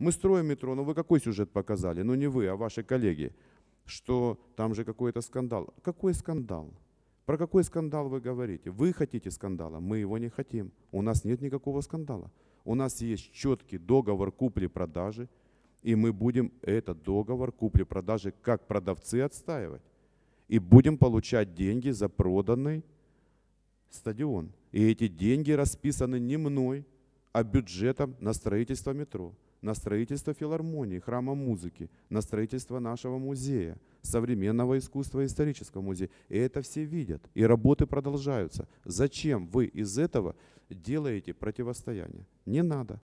Мы строим метро, но вы какой сюжет показали? Ну не вы, а ваши коллеги. Что там же какой-то скандал. Какой скандал? Про какой скандал вы говорите? Вы хотите скандала, мы его не хотим. У нас нет никакого скандала. У нас есть четкий договор купли-продажи, и мы будем этот договор купли-продажи как продавцы отстаивать. И будем получать деньги за проданный стадион. И эти деньги расписаны не мной, а бюджетом на строительство метро, на строительство филармонии, храма музыки, на строительство нашего музея, современного искусства и исторического музея. И это все видят, и работы продолжаются. Зачем вы из этого делаете противостояние? Не надо.